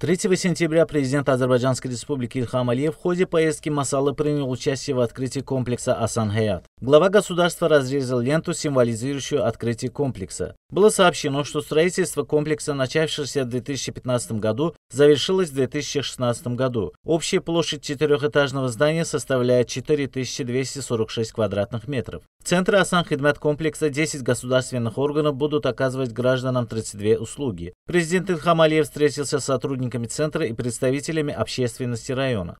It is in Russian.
3 сентября президент Азербайджанской республики Ильхам Алиев в ходе поездки Масалы принял участие в открытии комплекса Асан Хаят. Глава государства разрезал ленту, символизирующую открытие комплекса. Было сообщено, что строительство комплекса, начавшееся в 2015 году, завершилась в 2016 году. Общая площадь четырехэтажного здания составляет 4246 квадратных метров. В центре Асан-Хидмет-комплекса 10 государственных органов будут оказывать гражданам 32 услуги. Президент Ильхам Алиев встретился с сотрудниками центра и представителями общественности района.